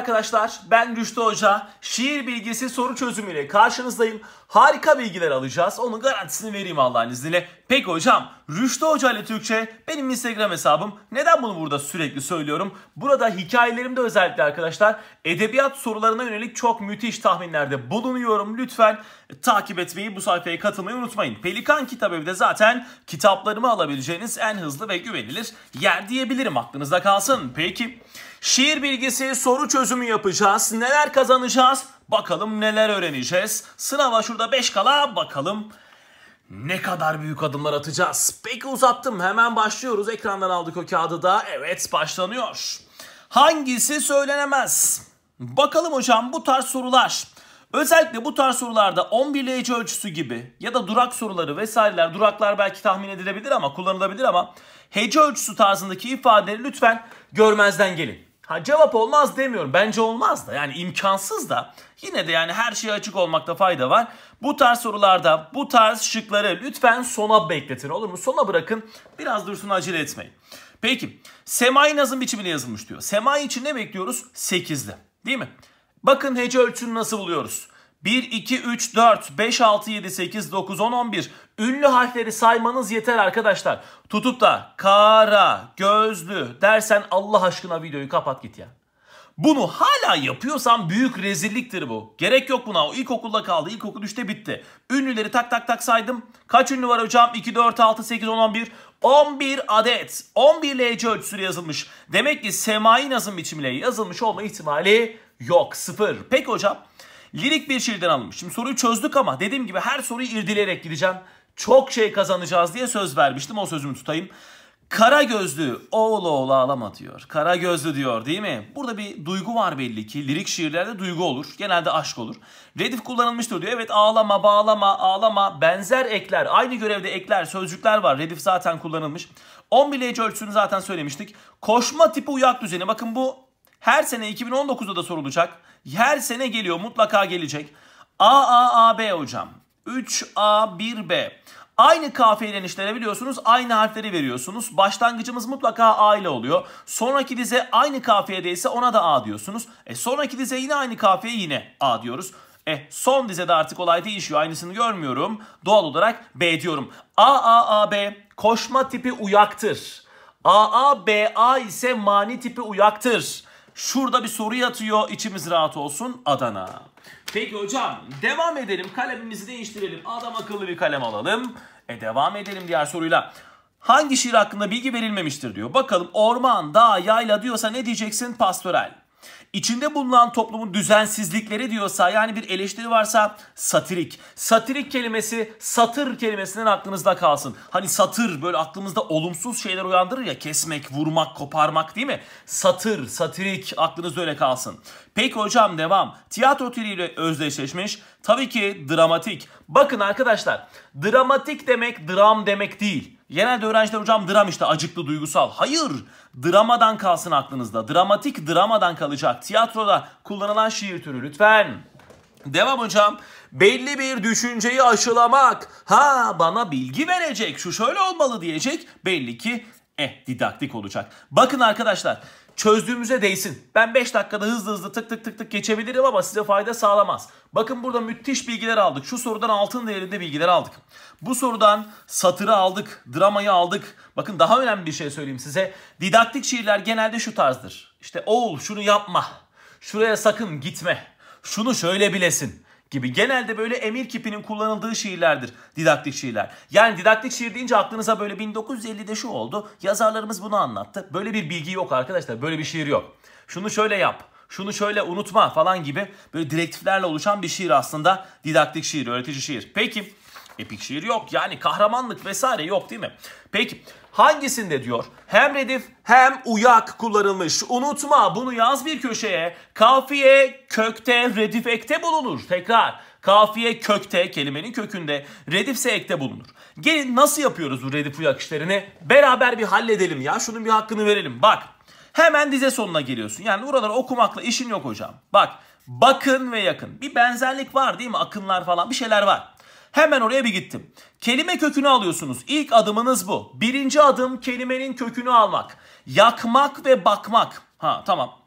arkadaşlar. Ben Rüştü Hoca. Şiir bilgisi soru çözümüyle karşınızdayım. Harika bilgiler alacağız. Onun garantisini vereyim Allah'ın izniyle. Peki hocam Rüştü Hoca ile Türkçe benim Instagram hesabım. Neden bunu burada sürekli söylüyorum? Burada hikayelerimde özellikle arkadaşlar edebiyat sorularına yönelik çok müthiş tahminlerde bulunuyorum. Lütfen takip etmeyi, bu sayfaya katılmayı unutmayın. Pelikan Kitap Evi de zaten kitaplarımı alabileceğiniz en hızlı ve güvenilir yer diyebilirim. Aklınızda kalsın. Peki şiir bilgisi soru çözümü yapacağız. Neler kazanacağız? Bakalım neler öğreneceğiz. Sınava şurada 5 kala bakalım ne kadar büyük adımlar atacağız. Peki uzattım hemen başlıyoruz. Ekrandan aldık o kağıdı da. Evet başlanıyor. Hangisi söylenemez? Bakalım hocam bu tarz sorular. Özellikle bu tarz sorularda 11'leyici ölçüsü gibi ya da durak soruları vesaireler duraklar belki tahmin edilebilir ama kullanılabilir ama hece ölçüsü tarzındaki ifadeleri lütfen görmezden gelin. Ha cevap olmaz demiyorum. Bence olmaz da yani imkansız da yine de yani her şeye açık olmakta fayda var. Bu tarz sorularda bu tarz şıkları lütfen sona bekletin olur mu? Sona bırakın biraz dursun acele etmeyin. Peki semai nazım biçimine yazılmış diyor. Semai için ne bekliyoruz? sekizli, değil mi? Bakın hece ölçüsünü nasıl buluyoruz? 1, 2, 3, 4, 5, 6, 7, 8, 9, 10, 11. Ünlü harfleri saymanız yeter arkadaşlar. Tutup da kara, gözlü dersen Allah aşkına videoyu kapat git ya. Bunu hala yapıyorsan büyük rezilliktir bu. Gerek yok buna. O ilkokulda kaldı. İlkokul 3'te bitti. Ünlüleri tak tak tak saydım. Kaç ünlü var hocam? 2, 4, 6, 8, 10, 11. 11 adet. 11 LC ölçüsüyle yazılmış. Demek ki semai nazım biçimiyle yazılmış olma ihtimali yok. Sıfır. Peki hocam. Lirik bir şiirden alınmış. Şimdi soruyu çözdük ama dediğim gibi her soruyu irdeleyerek gideceğim çok şey kazanacağız diye söz vermiştim. O sözümü tutayım. Kara gözlü oğlu oğlu ağlama diyor. Kara gözlü diyor değil mi? Burada bir duygu var belli ki. Lirik şiirlerde duygu olur. Genelde aşk olur. Redif kullanılmıştır diyor. Evet ağlama, bağlama, ağlama. Benzer ekler, aynı görevde ekler, sözcükler var. Redif zaten kullanılmış. 10 bileci ölçüsünü zaten söylemiştik. Koşma tipi uyak düzeni. Bakın bu her sene 2019'da da sorulacak. Her sene geliyor, mutlaka gelecek. A A A B hocam. 3A 1B. Aynı kafiyeden işlere biliyorsunuz aynı harfleri veriyorsunuz. Başlangıcımız mutlaka A ile oluyor. Sonraki dize aynı kafiyede ise ona da A diyorsunuz. E sonraki dize yine aynı kafiye yine A diyoruz. E son de artık olay değişiyor. Aynısını görmüyorum. Doğal olarak B diyorum. A A A B koşma tipi uyaktır. A A B A ise mani tipi uyaktır. Şurada bir soru yatıyor. İçimiz rahat olsun. Adana. Peki hocam devam edelim. Kalemimizi değiştirelim. Adam akıllı bir kalem alalım. E devam edelim diğer soruyla. Hangi şiir hakkında bilgi verilmemiştir diyor. Bakalım orman, dağ, yayla diyorsa ne diyeceksin? Pastoral. İçinde bulunan toplumun düzensizlikleri diyorsa yani bir eleştiri varsa satirik. Satirik kelimesi satır kelimesinden aklınızda kalsın. Hani satır böyle aklımızda olumsuz şeyler uyandırır ya kesmek, vurmak, koparmak değil mi? Satır, satirik aklınızda öyle kalsın. Peki hocam devam. Tiyatro türüyle özdeşleşmiş. Tabii ki dramatik. Bakın arkadaşlar dramatik demek dram demek değil. Genelde öğrenciler hocam dram işte acıklı duygusal. Hayır dramadan kalsın aklınızda. Dramatik dramadan kalacak. Tiyatroda kullanılan şiir türü lütfen. Devam hocam. Belli bir düşünceyi aşılamak. Ha bana bilgi verecek. Şu şöyle olmalı diyecek. Belli ki eh didaktik olacak. Bakın arkadaşlar çözdüğümüze değsin. Ben 5 dakikada hızlı hızlı tık tık tık tık geçebilirim ama size fayda sağlamaz. Bakın burada müthiş bilgiler aldık. Şu sorudan altın değerinde bilgiler aldık. Bu sorudan satırı aldık, dramayı aldık. Bakın daha önemli bir şey söyleyeyim size. Didaktik şiirler genelde şu tarzdır. İşte oğul şunu yapma, şuraya sakın gitme, şunu şöyle bilesin gibi genelde böyle emir kipinin kullanıldığı şiirlerdir didaktik şiirler. Yani didaktik şiir deyince aklınıza böyle 1950'de şu oldu. Yazarlarımız bunu anlattı. Böyle bir bilgi yok arkadaşlar. Böyle bir şiir yok. Şunu şöyle yap. Şunu şöyle unutma falan gibi böyle direktiflerle oluşan bir şiir aslında didaktik şiir, öğretici şiir. Peki epik şiir yok. Yani kahramanlık vesaire yok değil mi? Peki Hangisinde diyor? Hem redif hem uyak kullanılmış. Unutma bunu yaz bir köşeye. Kafiye kökte, redif ekte bulunur. Tekrar. Kafiye kökte, kelimenin kökünde, redifse ekte bulunur. Gelin nasıl yapıyoruz bu redif uyak işlerini? Beraber bir halledelim ya. Şunun bir hakkını verelim. Bak. Hemen dize sonuna geliyorsun. Yani buraları okumakla işin yok hocam. Bak. Bakın ve yakın. Bir benzerlik var değil mi? Akınlar falan bir şeyler var. Hemen oraya bir gittim. Kelime kökünü alıyorsunuz. İlk adımınız bu. Birinci adım kelimenin kökünü almak. Yakmak ve bakmak. Ha tamam.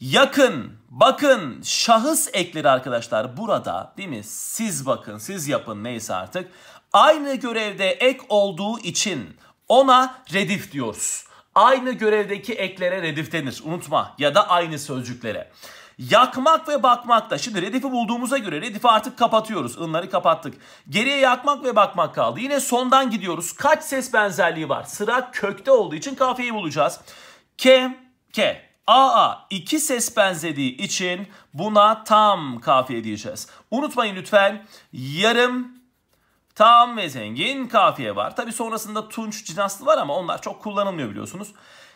Yakın, bakın, şahıs ekleri arkadaşlar burada değil mi? Siz bakın, siz yapın neyse artık. Aynı görevde ek olduğu için ona redif diyoruz. Aynı görevdeki eklere redif denir. Unutma ya da aynı sözcüklere. Yakmak ve bakmak da. Şimdi redifi bulduğumuza göre redifi artık kapatıyoruz. Inları kapattık. Geriye yakmak ve bakmak kaldı. Yine sondan gidiyoruz. Kaç ses benzerliği var? Sıra kökte olduğu için kafiyeyi bulacağız. K, K. A A iki ses benzediği için buna tam kafiye diyeceğiz. Unutmayın lütfen yarım tam ve zengin kafiye var. Tabi sonrasında tunç cinaslı var ama onlar çok kullanılmıyor biliyorsunuz.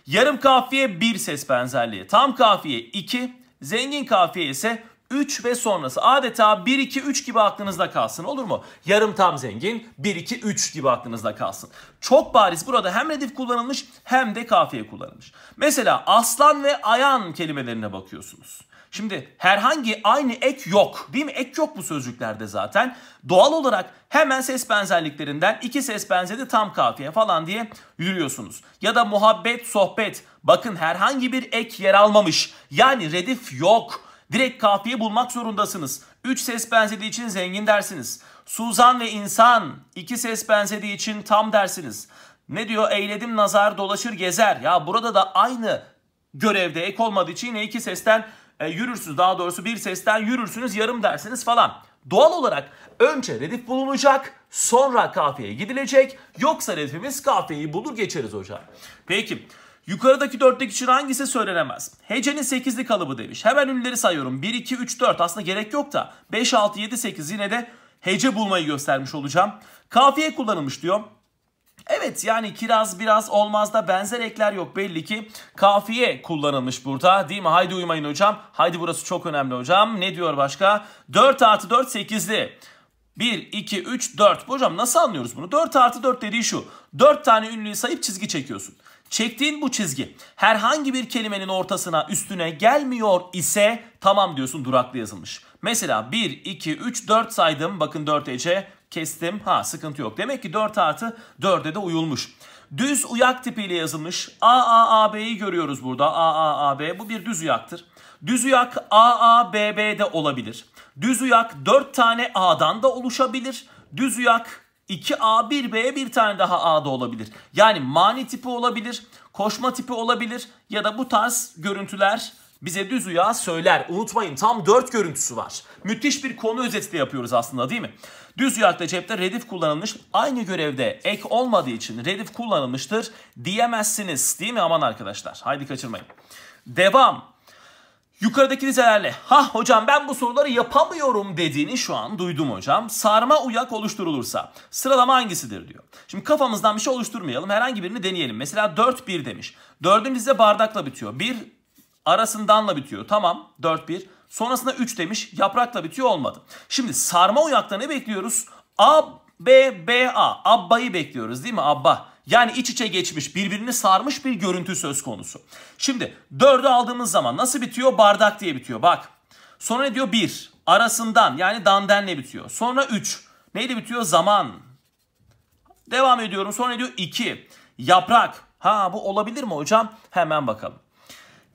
Yarım kafiye bir ses benzerliği. Tam kafiye iki Zengin kafiye ise 3 ve sonrası. Adeta 1-2-3 gibi aklınızda kalsın olur mu? Yarım tam zengin 1-2-3 gibi aklınızda kalsın. Çok bariz burada hem redif kullanılmış hem de kafiye kullanılmış. Mesela aslan ve ayan kelimelerine bakıyorsunuz. Şimdi herhangi aynı ek yok değil mi? Ek yok bu sözcüklerde zaten. Doğal olarak hemen ses benzerliklerinden iki ses benzedi tam kafiye falan diye yürüyorsunuz. Ya da muhabbet, sohbet. Bakın herhangi bir ek yer almamış. Yani redif yok. Direkt kafiye bulmak zorundasınız. Üç ses benzediği için zengin dersiniz. Suzan ve insan iki ses benzediği için tam dersiniz. Ne diyor? Eyledim nazar dolaşır gezer. Ya burada da aynı görevde ek olmadığı için yine iki sesten e, yürürsünüz. Daha doğrusu bir sesten yürürsünüz yarım dersiniz falan. Doğal olarak önce redif bulunacak sonra kafiyeye gidilecek. Yoksa redifimiz kafiyeyi bulur geçeriz hocam. Peki yukarıdaki dörtteki için hangisi söylenemez? Hecenin sekizli kalıbı demiş. Hemen ünlüleri sayıyorum. 1, 2, 3, 4 aslında gerek yok da 5, 6, 7, 8 yine de hece bulmayı göstermiş olacağım. Kafiye kullanılmış diyor. Evet yani kiraz biraz olmaz da benzer ekler yok belli ki. Kafiye kullanılmış burada değil mi? Haydi uyumayın hocam. Haydi burası çok önemli hocam. Ne diyor başka? 4 artı 4 8'li. 1, 2, 3, 4. Hocam nasıl anlıyoruz bunu? 4 artı 4 dediği şu. 4 tane ünlüyü sayıp çizgi çekiyorsun. Çektiğin bu çizgi herhangi bir kelimenin ortasına üstüne gelmiyor ise tamam diyorsun duraklı yazılmış. Mesela 1, 2, 3, 4 saydım. Bakın 4 Ece kestim. Ha sıkıntı yok. Demek ki 4 artı 4'e de uyulmuş. Düz uyak tipiyle yazılmış. AAAB'yi görüyoruz burada. AAAB bu bir düz uyaktır. Düz uyak de olabilir. Düz uyak 4 tane A'dan da oluşabilir. Düz uyak 2A1B'ye bir tane daha A da olabilir. Yani mani tipi olabilir, koşma tipi olabilir ya da bu tarz görüntüler bize düz uyağı söyler. Unutmayın tam 4 görüntüsü var. Müthiş bir konu özeti de yapıyoruz aslında değil mi? Düz uyakta cepte redif kullanılmış. Aynı görevde ek olmadığı için redif kullanılmıştır diyemezsiniz değil mi aman arkadaşlar? Haydi kaçırmayın. Devam. Yukarıdaki dizelerle ha hocam ben bu soruları yapamıyorum dediğini şu an duydum hocam. Sarma uyak oluşturulursa sıralama hangisidir diyor. Şimdi kafamızdan bir şey oluşturmayalım herhangi birini deneyelim. Mesela 4-1 demiş. Dördüncü dize bardakla bitiyor. 1 Arasındanla bitiyor. Tamam 4-1. Sonrasında 3 demiş. Yaprakla bitiyor olmadı. Şimdi sarma uyakta ne bekliyoruz? A, B, B, A. Abba'yı bekliyoruz değil mi? Abba. Yani iç içe geçmiş, birbirini sarmış bir görüntü söz konusu. Şimdi 4'ü aldığımız zaman nasıl bitiyor? Bardak diye bitiyor. Bak. Sonra ne diyor? 1. Arasından yani dandenle bitiyor. Sonra 3. Neyle bitiyor? Zaman. Devam ediyorum. Sonra ne diyor? 2. Yaprak. Ha bu olabilir mi hocam? Hemen bakalım.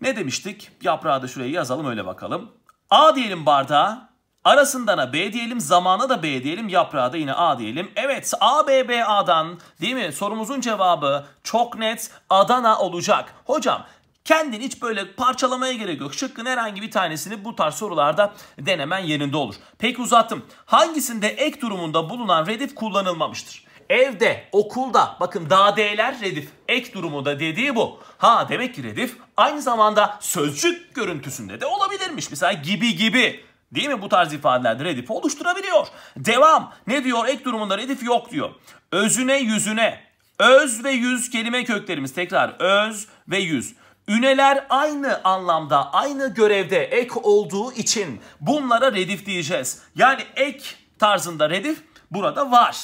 Ne demiştik? Yaprağı da şuraya yazalım öyle bakalım. A diyelim bardağa. Arasındana B diyelim, zamana da B diyelim, yaprağa da yine A diyelim. Evet, A, B, B, A'dan değil mi? Sorumuzun cevabı çok net Adana olacak. Hocam kendin hiç böyle parçalamaya gerek yok. Şıkkın herhangi bir tanesini bu tarz sorularda denemen yerinde olur. Peki uzattım. Hangisinde ek durumunda bulunan redif kullanılmamıştır? evde, okulda bakın dadeler redif ek durumunda dediği bu. Ha demek ki redif aynı zamanda sözcük görüntüsünde de olabilirmiş. Mesela gibi gibi Değil mi? Bu tarz ifadelerde redif oluşturabiliyor. Devam. Ne diyor? Ek durumunda redif yok diyor. Özüne yüzüne. Öz ve yüz kelime köklerimiz. Tekrar öz ve yüz. Üneler aynı anlamda, aynı görevde ek olduğu için bunlara redif diyeceğiz. Yani ek tarzında redif burada var.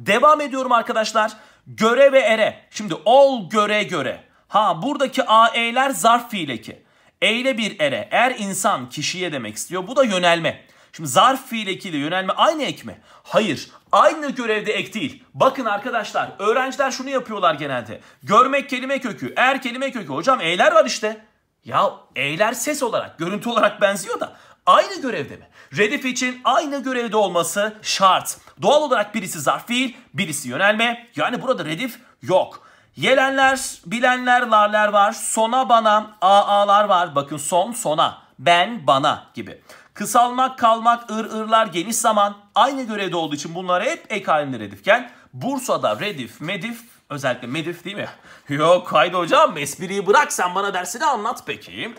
Devam ediyorum arkadaşlar. Göre ve ere. Şimdi ol göre göre. Ha buradaki ae'ler zarf fiileki. Eyle bir ere. Er insan kişiye demek istiyor. Bu da yönelme. Şimdi zarf fiil ekiyle yönelme aynı ek mi? Hayır. Aynı görevde ek değil. Bakın arkadaşlar öğrenciler şunu yapıyorlar genelde. Görmek kelime kökü, er kelime kökü. Hocam eyler var işte. Ya eyler ses olarak, görüntü olarak benziyor da aynı görevde mi? Redif için aynı görevde olması şart. Doğal olarak birisi zarf fiil, birisi yönelme. Yani burada redif yok. Yelenler, bilenler, larler var. Sona bana, aalar var. Bakın son sona, ben bana gibi. Kısalmak, kalmak, ır ırlar, geniş zaman. Aynı görevde olduğu için bunlar hep ek halinde redifken. Bursa'da redif, medif, özellikle medif değil mi? Yok haydi hocam espriyi bırak sen bana dersini anlat peki.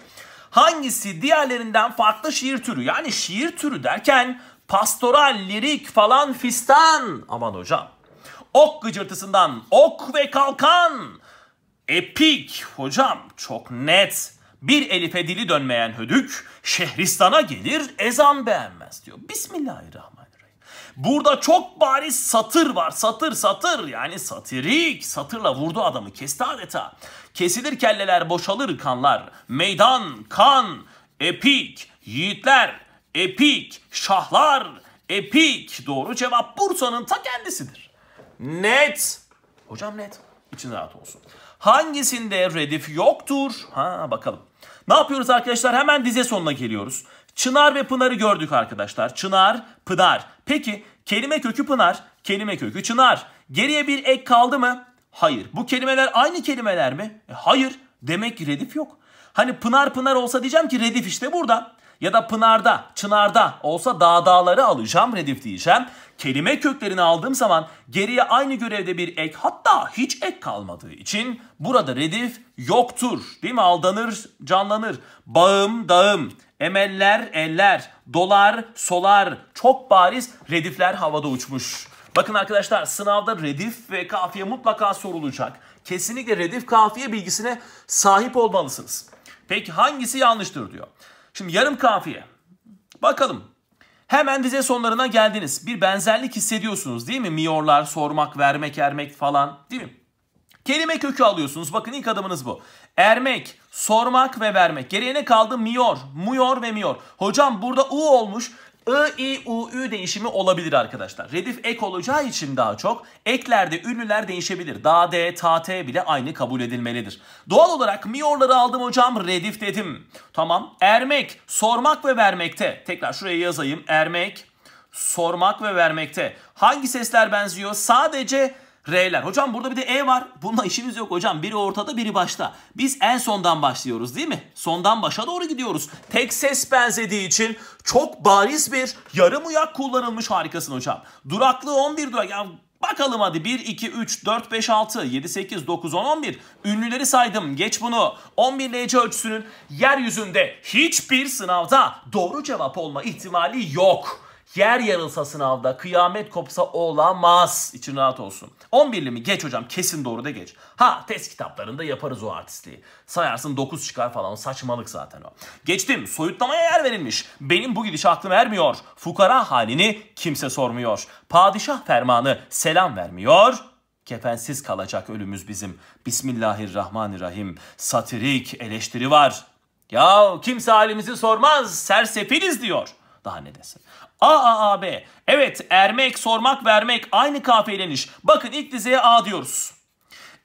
Hangisi diğerlerinden farklı şiir türü? Yani şiir türü derken pastoral, lirik falan fistan. Aman hocam. Ok gıcırtısından ok ve kalkan. Epik hocam çok net. Bir elife dili dönmeyen hödük şehristana gelir ezan beğenmez diyor. Bismillahirrahmanirrahim. Burada çok bariz satır var. Satır satır yani satirik. Satırla vurdu adamı kesti adeta. Kesilir kelleler boşalır kanlar. Meydan, kan, epik, yiğitler, Epik, şahlar, epik. Doğru cevap Bursa'nın ta kendisidir. Net. Hocam net. İçin rahat olsun. Hangisinde redif yoktur? Ha bakalım. Ne yapıyoruz arkadaşlar? Hemen dize sonuna geliyoruz. Çınar ve Pınar'ı gördük arkadaşlar. Çınar, Pınar. Peki kelime kökü Pınar, kelime kökü Çınar. Geriye bir ek kaldı mı? Hayır. Bu kelimeler aynı kelimeler mi? E, hayır. Demek ki redif yok. Hani Pınar Pınar olsa diyeceğim ki redif işte burada ya da Pınar'da, Çınar'da olsa dağ dağları alacağım, redif diyeceğim. Kelime köklerini aldığım zaman geriye aynı görevde bir ek hatta hiç ek kalmadığı için burada redif yoktur. Değil mi? Aldanır, canlanır. Bağım, dağım, emeller, eller, dolar, solar. Çok bariz redifler havada uçmuş. Bakın arkadaşlar sınavda redif ve kafiye mutlaka sorulacak. Kesinlikle redif kafiye bilgisine sahip olmalısınız. Peki hangisi yanlıştır diyor. Şimdi yarım kafiye. Bakalım. Hemen dize sonlarına geldiniz. Bir benzerlik hissediyorsunuz değil mi? Miyorlar, sormak, vermek, ermek falan değil mi? Kelime kökü alıyorsunuz. Bakın ilk adımınız bu. Ermek, sormak ve vermek. Geriye ne kaldı? Miyor, muyor ve miyor. Hocam burada u olmuş. I, I, U, Ü değişimi olabilir arkadaşlar. Redif ek olacağı için daha çok eklerde ünlüler değişebilir. Da, D, Ta, T bile aynı kabul edilmelidir. Doğal olarak miyorları aldım hocam redif dedim. Tamam ermek sormak ve vermekte. Tekrar şuraya yazayım ermek sormak ve vermekte. Hangi sesler benziyor? Sadece R'ler. Hocam burada bir de E var. Bununla işimiz yok hocam. Biri ortada biri başta. Biz en sondan başlıyoruz değil mi? Sondan başa doğru gidiyoruz. Tek ses benzediği için çok bariz bir yarım uyak kullanılmış harikasın hocam. Duraklı 11 durak. Yani Bakalım hadi 1, 2, 3, 4, 5, 6, 7, 8, 9, 10, 11. Ünlüleri saydım. Geç bunu. 11 NC ölçüsünün yeryüzünde hiçbir sınavda doğru cevap olma ihtimali yok. Yer yarılsa sınavda, kıyamet kopsa olamaz. İçin rahat olsun. 11'li mi? Geç hocam. Kesin doğru da geç. Ha test kitaplarında yaparız o artistliği. Sayarsın 9 çıkar falan. saçmalık zaten o. Geçtim. Soyutlamaya yer verilmiş. Benim bu gidiş aklım ermiyor. Fukara halini kimse sormuyor. Padişah fermanı selam vermiyor kefensiz kalacak ölümüz bizim. Bismillahirrahmanirrahim. Satirik eleştiri var. Ya kimse halimizi sormaz, sersefiliz diyor. Daha ne desin. A A A B. Evet ermek, sormak, vermek aynı kafiyeleniş. Bakın ilk dizeye A diyoruz.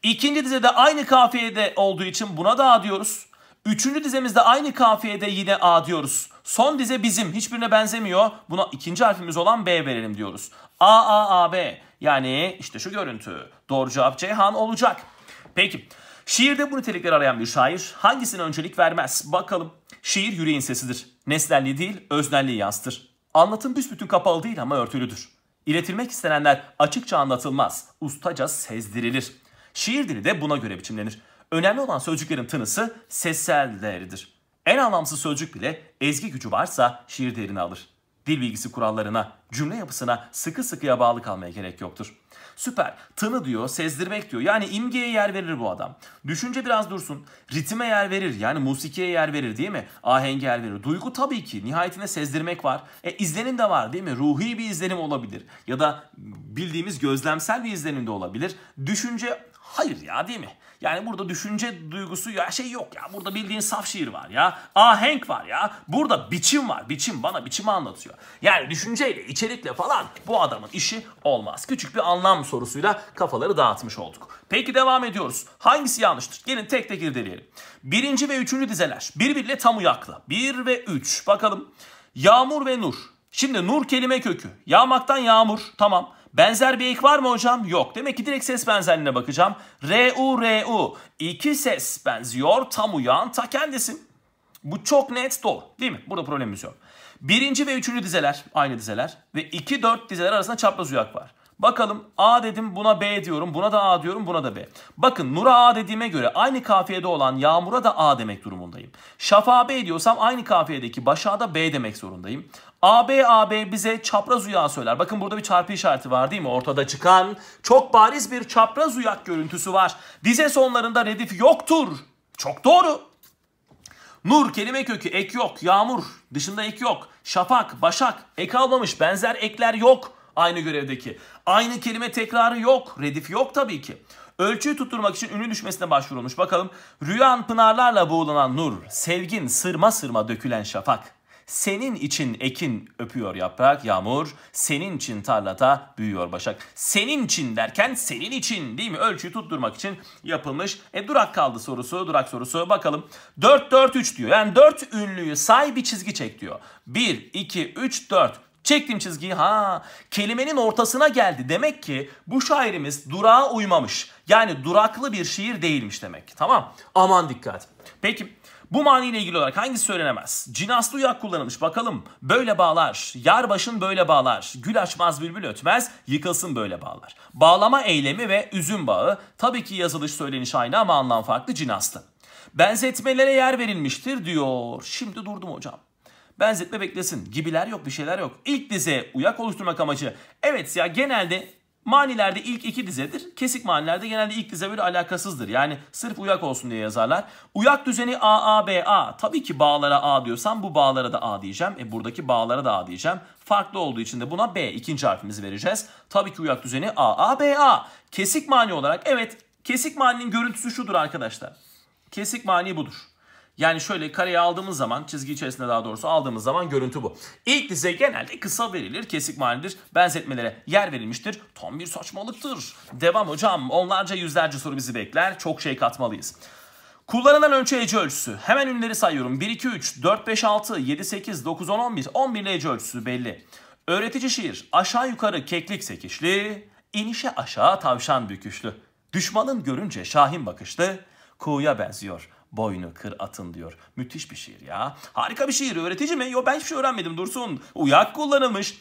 İkinci dizede aynı kafiyede olduğu için buna da A diyoruz. Üçüncü dizemizde aynı kafiyede yine A diyoruz. Son dize bizim. Hiçbirine benzemiyor. Buna ikinci harfimiz olan B verelim diyoruz. A, A, A, B. Yani işte şu görüntü. Doğru cevap Ceyhan olacak. Peki. Şiirde bu nitelikleri arayan bir şair hangisine öncelik vermez? Bakalım. Şiir yüreğin sesidir. Nesnelliği değil, öznelliği yansıtır. Anlatım büsbütün kapalı değil ama örtülüdür. İletilmek istenenler açıkça anlatılmaz, ustaca sezdirilir. Şiir dili de buna göre biçimlenir. Önemli olan sözcüklerin tınısı sessel değeridir. En anlamsız sözcük bile ezgi gücü varsa şiir değerini alır. Dil bilgisi kurallarına, cümle yapısına sıkı sıkıya bağlı kalmaya gerek yoktur. Süper. tını diyor, sezdirmek diyor. Yani imgeye yer verir bu adam. Düşünce biraz dursun. Ritime yer verir. Yani musikiye yer verir değil mi? Ahenge yer verir. Duygu tabii ki. Nihayetinde sezdirmek var. E izlenim de var değil mi? Ruhi bir izlenim olabilir. Ya da bildiğimiz gözlemsel bir izlenim de olabilir. Düşünce hayır ya değil mi? Yani burada düşünce duygusu ya şey yok ya. Burada bildiğin saf şiir var ya. Ahenk var ya. Burada biçim var. Biçim bana biçimi anlatıyor. Yani düşünceyle, içerikle falan bu adamın işi olmaz. Küçük bir anlam sorusuyla kafaları dağıtmış olduk. Peki devam ediyoruz. Hangisi yanlıştır? Gelin tek tek irdeleyelim. Birinci ve üçüncü dizeler birbiriyle tam uyaklı. Bir ve üç. Bakalım. Yağmur ve nur. Şimdi nur kelime kökü. Yağmaktan yağmur. Tamam. Benzer bir ek var mı hocam? Yok. Demek ki direkt ses benzerliğine bakacağım. R U R U. İki ses benziyor. Tam uyan ta kendisi. Bu çok net doğru. Değil mi? Burada problemimiz yok. Birinci ve üçüncü dizeler aynı dizeler. Ve iki dört dizeler arasında çapraz uyak var. Bakalım A dedim buna B diyorum. Buna da A diyorum buna da B. Bakın Nur'a A dediğime göre aynı kafiyede olan Yağmur'a da A demek durumundayım. Şafa B diyorsam aynı kafiyedeki Başak'a da B demek zorundayım. AB AB bize çapraz uyağı söyler. Bakın burada bir çarpı işareti var değil mi? Ortada çıkan çok bariz bir çapraz uyak görüntüsü var. Dize sonlarında redif yoktur. Çok doğru. Nur kelime kökü ek yok. Yağmur dışında ek yok. Şafak, başak ek almamış. Benzer ekler yok aynı görevdeki. Aynı kelime tekrarı yok. Redif yok tabii ki. Ölçüyü tutturmak için ünlü düşmesine başvurulmuş. Bakalım. Rüyan pınarlarla boğulanan nur, sevgin sırma sırma dökülen şafak. Senin için ekin öpüyor yaprak, yağmur. Senin için tarlata büyüyor başak. Senin için derken senin için değil mi? Ölçüyü tutturmak için yapılmış. E durak kaldı sorusu, durak sorusu. Bakalım. 4-4-3 diyor. Yani 4 ünlüyü say bir çizgi çek diyor. 1, 2, 3, 4. Çektim çizgiyi ha kelimenin ortasına geldi. Demek ki bu şairimiz durağa uymamış. Yani duraklı bir şiir değilmiş demek. Tamam aman dikkat. Peki bu maniyle ilgili olarak hangisi söylenemez? Cinaslı uyak kullanılmış bakalım. Böyle bağlar, yar başın böyle bağlar, gül açmaz bülbül ötmez, yıkılsın böyle bağlar. Bağlama eylemi ve üzüm bağı tabii ki yazılış söyleniş aynı ama anlam farklı cinaslı. Benzetmelere yer verilmiştir diyor. Şimdi durdum hocam benzetme beklesin gibiler yok bir şeyler yok. İlk dize uyak oluşturmak amacı. Evet ya genelde manilerde ilk iki dizedir. Kesik manilerde genelde ilk dize böyle alakasızdır. Yani sırf uyak olsun diye yazarlar. Uyak düzeni A, A, B, A. Tabii ki bağlara A diyorsam bu bağlara da A diyeceğim. E buradaki bağlara da A diyeceğim. Farklı olduğu için de buna B ikinci harfimizi vereceğiz. Tabii ki uyak düzeni A, A, B, A. Kesik mani olarak evet kesik maninin görüntüsü şudur arkadaşlar. Kesik mani budur. Yani şöyle kareye aldığımız zaman çizgi içerisinde daha doğrusu aldığımız zaman görüntü bu. İlk dize genelde kısa verilir, kesik mahallidir, benzetmelere yer verilmiştir. Tam bir saçmalıktır. Devam hocam onlarca yüzlerce soru bizi bekler. Çok şey katmalıyız. Kullanılan ölçü hece ölçüsü. Hemen ünleri sayıyorum. 1, 2, 3, 4, 5, 6, 7, 8, 9, 10, 11. 11 hece ölçüsü belli. Öğretici şiir. Aşağı yukarı keklik sekişli, İnişe aşağı tavşan büküşlü. Düşmanın görünce şahin bakışlı, kuğuya benziyor boynu kır atın diyor. Müthiş bir şiir ya. Harika bir şiir. Öğretici mi? Yo ben hiçbir şey öğrenmedim Dursun. Uyak kullanılmış.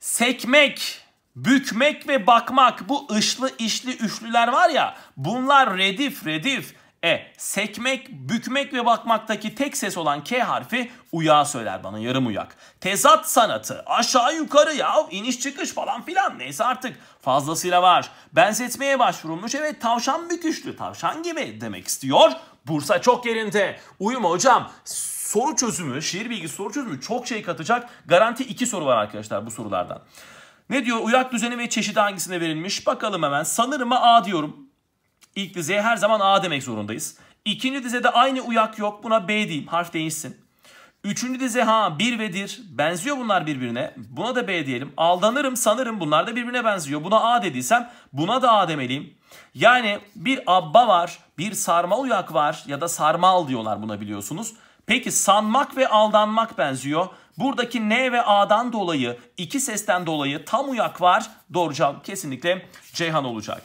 Sekmek, bükmek ve bakmak bu ışlı işli üçlüler var ya bunlar redif redif e. Sekmek, bükmek ve bakmaktaki tek ses olan K harfi uya söyler bana yarım uyak. Tezat sanatı aşağı yukarı ya iniş çıkış falan filan neyse artık fazlasıyla var. Benzetmeye başvurulmuş evet tavşan büküşlü tavşan gibi demek istiyor. Bursa çok yerinde. Uyuma hocam soru çözümü, şiir bilgi soru çözümü çok şey katacak. Garanti iki soru var arkadaşlar bu sorulardan. Ne diyor? Uyak düzeni ve çeşidi hangisine verilmiş? Bakalım hemen. Sanırım A diyorum. İlk dizeye her zaman A demek zorundayız. İkinci dizede aynı uyak yok. Buna B diyeyim. Harf değişsin. Üçüncü dize ha bir ve dir. Benziyor bunlar birbirine. Buna da B diyelim. Aldanırım sanırım bunlar da birbirine benziyor. Buna A dediysem buna da A demeliyim. Yani bir abba var, bir sarma uyak var ya da sarmal diyorlar buna biliyorsunuz. Peki sanmak ve aldanmak benziyor. Buradaki N ve A'dan dolayı iki sesten dolayı tam uyak var. Doğru cevap kesinlikle Ceyhan olacak.